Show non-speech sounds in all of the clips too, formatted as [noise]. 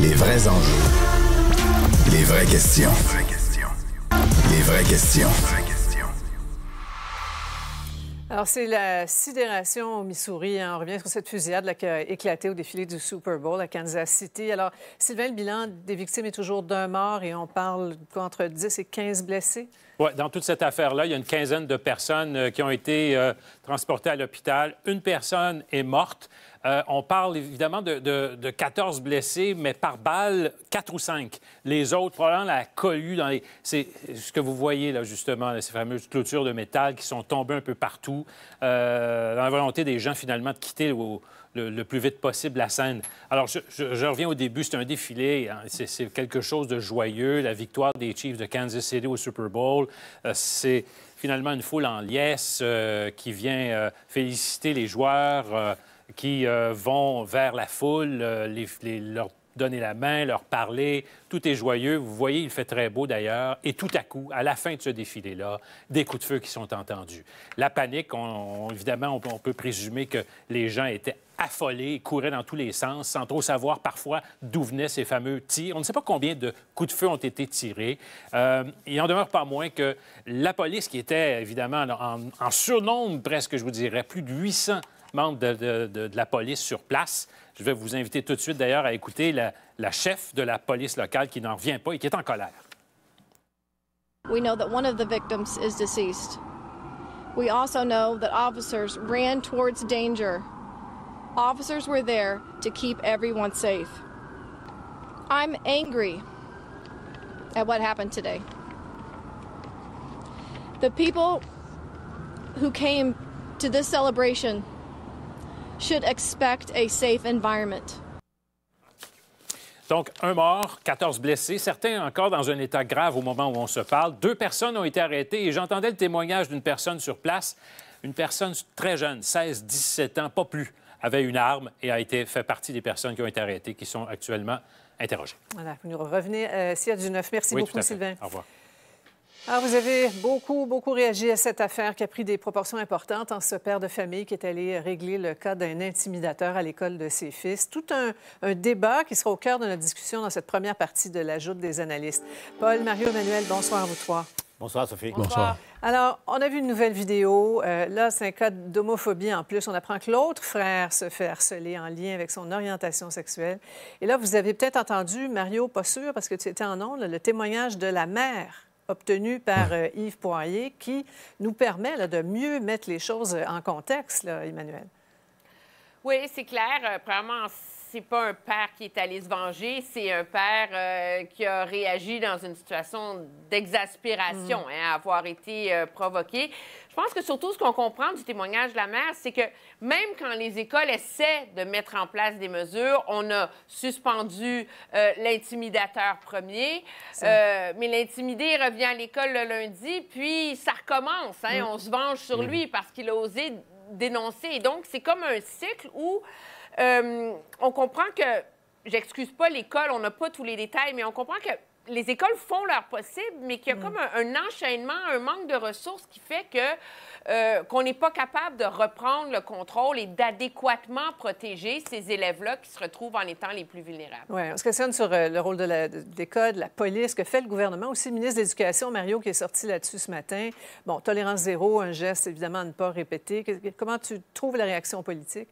Les vrais enjeux. Les vraies questions. Les vraies questions. Alors, c'est la sidération au Missouri. Hein. On revient sur cette fusillade qui a éclaté au défilé du Super Bowl à Kansas City. Alors, Sylvain, le bilan des victimes est toujours d'un mort et on parle entre 10 et 15 blessés. Oui, dans toute cette affaire-là, il y a une quinzaine de personnes euh, qui ont été euh, transportées à l'hôpital. Une personne est morte. Euh, on parle évidemment de, 14 blessés, mais par balle, 4 ou 5. Les autres, probablement la collue dans les... C'est ce que vous voyez là, justement, ces fameuses clôtures de métal qui sont tombées un peu partout, euh, dans la volonté des gens finalement de quitter le, plus vite possible la scène. Alors, je, reviens au début, c'est un défilé, hein. c'est quelque chose de joyeux, la victoire des Chiefs de Kansas City au Super Bowl, euh, c'est finalement une foule en liesse qui vient féliciter les joueurs qui euh, vont vers la foule, euh, leur donner la main, leur parler. Tout est joyeux. Vous voyez, il fait très beau d'ailleurs. Et tout à coup, à la fin de ce défilé-là, des coups de feu qui sont entendus. La panique, évidemment, on, peut présumer que les gens étaient affolés, couraient dans tous les sens, sans trop savoir parfois d'où venaient ces fameux tirs. On ne sait pas combien de coups de feu ont été tirés. Euh, il en demeure pas moins que la police, qui était évidemment en, en surnombre presque, je vous dirais, plus de 800 membres de, de, de, de, la police sur place. Je vais vous inviter tout de suite d'ailleurs à écouter la, la chef de la police locale qui n'en revient pas et qui est en colère. We know that one of the victims is deceased. We also know that officers ran towards danger. Officers were there to keep everyone safe. I'm angry at what happened today. The people who came to this celebration expect Donc, un mort, 14 blessés, certains encore dans un état grave au moment où on se parle. Deux personnes ont été arrêtées et j'entendais le témoignage d'une personne sur place, une personne très jeune, 16-17 ans, pas plus, avait une arme et a été fait partie des personnes qui ont été arrêtées, qui sont actuellement interrogées. Voilà, vous nous revenez, euh, du neuf. Merci beaucoup, Sylvain. Au revoir. Alors, ah, vous avez beaucoup, beaucoup réagi à cette affaire qui a pris des proportions importantes en hein, ce père de famille qui est allé régler le cas d'un intimidateur à l'école de ses fils. Tout un, débat qui sera au cœur de notre discussion dans cette première partie de l'ajoute des analystes. Paul, Mario, Emmanuel, bonsoir à vous trois. Bonsoir, Sophie. Bonsoir. Alors, on a vu une nouvelle vidéo. Euh, là, c'est un cas d'homophobie en plus. On apprend que l'autre frère se fait harceler en lien avec son orientation sexuelle. Et là, vous avez peut-être entendu, Mario, pas sûr, parce que tu étais en ondes, le témoignage de la mère obtenu par euh, Yves Poirier qui nous permet là, de mieux mettre les choses euh, en contexte, là, Emmanuel. Oui, c'est clair. Euh, premièrement, c'est pas un père qui est allé se venger, c'est un père euh, qui a réagi dans une situation d'exaspération, mm. hein, à avoir été euh, provoqué. Je pense que surtout ce qu'on comprend du témoignage de la mère, c'est que même quand les écoles essaient de mettre en place des mesures, on a suspendu euh, l'intimidateur premier, mais l'intimidé revient à l'école le lundi, puis ça recommence. Hein, mm. On se venge sur mm. lui parce qu'il a osé dénoncé. Et donc, c'est comme un cycle où euh, on comprend que, j'excuse pas l'école, on n'a pas tous les détails, mais on comprend que les écoles font leur possible, mais qu'il y a mm. comme un, enchaînement, un manque de ressources qui fait que euh, qu'on n'est pas capable de reprendre le contrôle et d'adéquatement protéger ces élèves-là qui se retrouvent en étant les plus vulnérables. Oui, on se questionne sur euh, le rôle de l'école, de, la police, que fait le gouvernement. Aussi, ministre de l'Éducation, Mario, qui est sorti là-dessus ce matin. Bon, tolérance zéro, un geste évidemment à ne pas répéter. Comment tu trouves la réaction politique?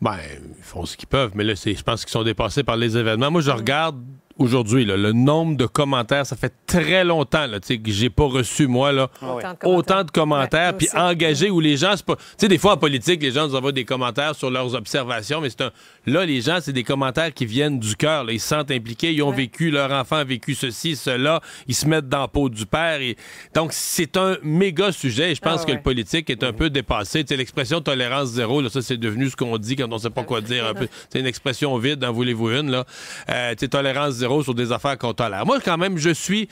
Ben, ils font ce qu'ils peuvent, mais là, je pense qu'ils sont dépassés par les événements. Moi, je regarde aujourd'hui, le nombre de commentaires, ça fait très longtemps là, que j'ai pas reçu, moi, là, ah autant de commentaires, puis engagés où les gens. Tu sais, des fois en politique, les gens nous envoient des commentaires sur leurs observations, mais c'est un. Là, les gens, c'est des commentaires qui viennent du cœur. Ils se sentent impliqués, ils ont vécu, leur enfant a vécu ceci, cela, ils se mettent dans la peau du père. Donc, c'est un méga sujet. Je pense ah que le politique est un mhm. peu dépassé. Tu sais, l'expression tolérance zéro, là, ça, c'est devenu ce qu'on dit quand on sait pas quoi dire. C'est une expression vide, en voulez-vous une, là. Euh, tu sais, tolérance zéro sur des affaires qu'on tolère. Moi, quand même, je suis.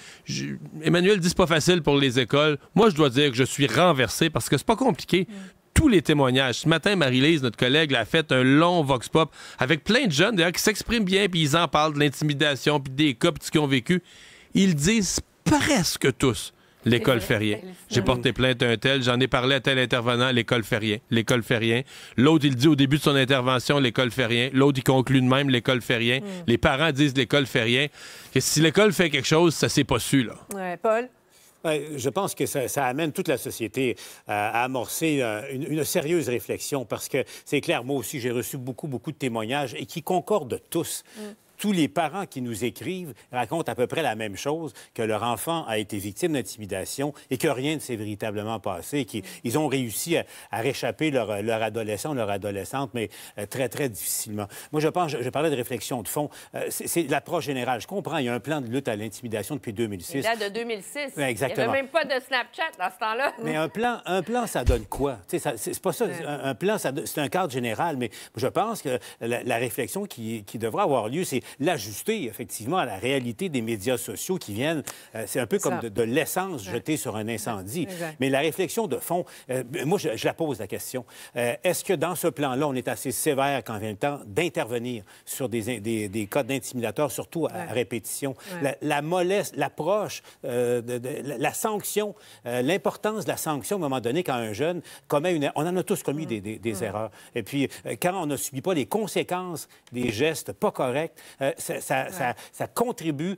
Emmanuel dit c'est pas facile pour les écoles. Moi, je dois dire que je suis renversé parce que c'est pas compliqué. tous les témoignages. Ce matin, Marie-Lise, notre collègue, a fait un long vox pop avec plein de jeunes, d'ailleurs, qui s'expriment bien, puis ils en parlent de l'intimidation, puis des cas, qui ont vécu. Ils disent presque tous L'école rien. J'ai porté plainte à un tel, j'en ai parlé à tel intervenant, l'école Ferrien. L'école Ferrien. L'autre, il dit au début de son intervention, l'école rien. L'autre, il conclut de même, l'école fait mm. Les parents disent l'école Ferrien. Et si l'école fait quelque chose, ça s'est pas su, là. Ouais, Paul? Ben, je pense que ça, amène toute la société euh, à amorcer euh, une, sérieuse réflexion parce que c'est clair, moi aussi j'ai reçu beaucoup, beaucoup de témoignages et qui concordent tous. Mm. Tous les parents qui nous écrivent racontent à peu près la même chose, que leur enfant a été victime d'intimidation et que rien ne s'est véritablement passé, qu'ils mm-hmm. ont réussi à, réchapper leur, leur, adolescent, leur adolescente, mais euh, très, très difficilement. Moi, je pense, je, parlais de réflexion de fond, euh, c'est l'approche générale. Je comprends, il y a un plan de lutte à l'intimidation depuis 2006. Il de 2006. Il n'y avait même pas de Snapchat dans ce temps-là. Mais un plan, un plan, ça donne quoi? C'est pas ça. Un, plan, c'est un cadre général, mais je pense que la, réflexion qui, qui, devra avoir lieu, c'est l'ajuster effectivement à la réalité des médias sociaux qui viennent. Euh, c'est un peu comme de, l'essence jetée sur un incendie. Mais la réflexion de fond, euh, moi, je, la pose la question. Euh, est-ce que dans ce plan-là, on est assez sévère quand vient le temps d'intervenir sur des, des, cas d'intimidateurs, surtout à répétition? La, mollesse, l'approche, la sanction, l'importance de la sanction à moment donné quand un jeune commet une... On en a tous commis mm. des, mm. erreurs. Et puis, quand on ne subit pas les conséquences des gestes pas corrects, euh, ça, contribue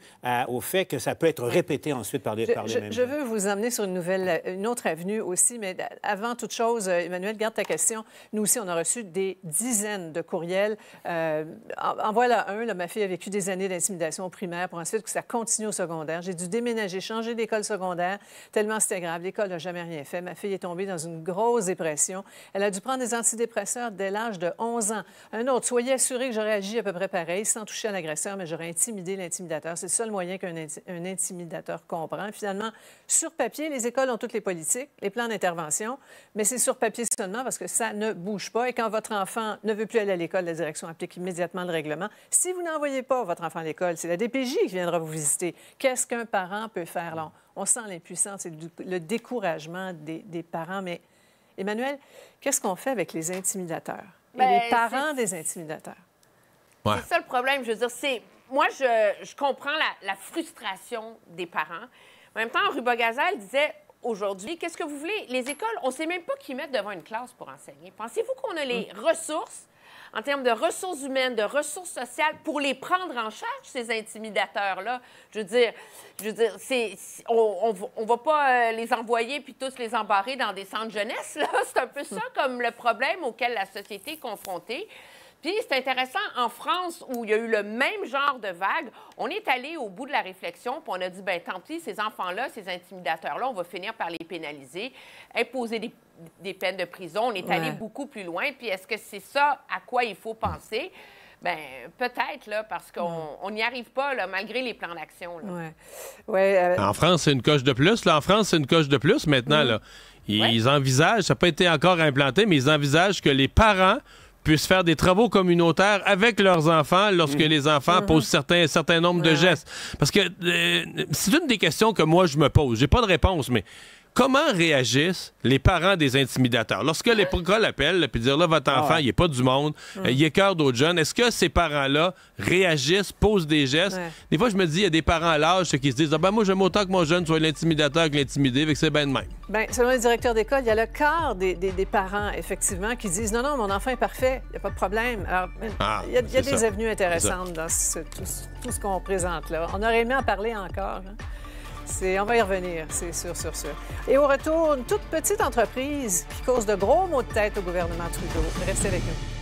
au fait que ça peut être répété ensuite par, les, je, mêmes. Je veux vous emmener sur une nouvelle, une autre avenue aussi, mais avant toute chose, euh, Emmanuel, garde ta question. Nous aussi, on a reçu des dizaines de courriels. Euh, en, voilà un, ma fille a vécu des années d'intimidation primaire pour ensuite que ça continue au secondaire. J'ai dû déménager, changer d'école secondaire, tellement c'était grave. L'école n'a jamais rien fait. Ma fille est tombée dans une grosse dépression. Elle a dû prendre des antidépresseurs dès l'âge de 11 ans. Un autre, soyez assuré que j'aurais agi à peu près pareil, sans toucher mais j'aurais intimidé l'intimidateur. C'est le seul moyen qu'un intimidateur comprend. Finalement, sur papier, les écoles ont toutes les politiques, les plans d'intervention, mais c'est sur papier seulement parce que ça ne bouge pas. Et quand votre enfant ne veut plus aller à l'école, la direction applique immédiatement le règlement. Si vous n'envoyez pas votre enfant à l'école, c'est la DPJ qui viendra vous visiter. Qu'est-ce qu'un parent peut faire? Là, on sent l'impuissance et le découragement des, parents, mais Emmanuel, qu'est-ce qu'on fait avec les intimidateurs et ben, les parents des intimidateurs? C'est ça le problème. Je veux dire, c'est. Moi, je, comprends la, frustration des parents. En même temps, Ruba Gazal disait aujourd'hui, qu'est-ce que vous voulez? Les écoles, on ne sait même pas qui mettre devant une classe pour enseigner. Pensez-vous qu'on a les mm. ressources en termes de ressources humaines, de ressources sociales, pour les prendre en charge, ces intimidateurs-là. Je veux dire, je dire c'est, on ne va pas euh, les envoyer puis tous les embarrer dans des centres jeunesse. Là. [laughs] C'est un peu ça mm. comme le problème auquel la société est confrontée. Puis c'est intéressant, en France, où il y a eu le même genre de vague, on est allé au bout de la réflexion, puis on a dit, ben tant pis, ces enfants-là, ces intimidateurs-là, on va finir par les pénaliser, imposer des, peines de prison. On est allé beaucoup plus loin. Puis est-ce que c'est ça à quoi il faut penser? Ben peut-être, là, parce qu'on n'y arrive pas, là, malgré les plans d'action. Euh, en France, c'est une coche de plus. Là. En France, c'est une coche de plus maintenant. Mm. Là. Ils, ils envisagent, ça n'a pas été encore implanté, mais ils envisagent que les parents puissent faire des travaux communautaires avec leurs enfants lorsque mm. les enfants mm-hmm. posent certains, certain nombre de gestes. Parce que euh, c'est une des questions que moi je me pose. J'ai pas de réponse, mais Comment réagissent les parents des intimidateurs? Lorsque les l'école appelle et dire là, votre enfant, il n'est pas du monde, il est cœur d'autres jeunes, est-ce que ces parents-là réagissent, posent des gestes? Des fois, je me dis, il y a des parents à l'âge qui se disent ah ben, moi, j'aime autant que mon jeune soit l'intimidateur que l'intimidé, que c'est bien de même. Bien, selon le directeur d'école, il y a le cœur des, parents, effectivement, qui disent non, non, mon enfant est parfait, il n'y a pas de problème. Alors, il y a, ah, des avenues intéressantes dans tout, ce qu'on présente là. On aurait aimé en parler encore. Hein on va y revenir, c'est sûr, sûr, sûr. Et au retour, toute petite entreprise qui cause de gros maux de tête au gouvernement Trudeau. Restez avec nous.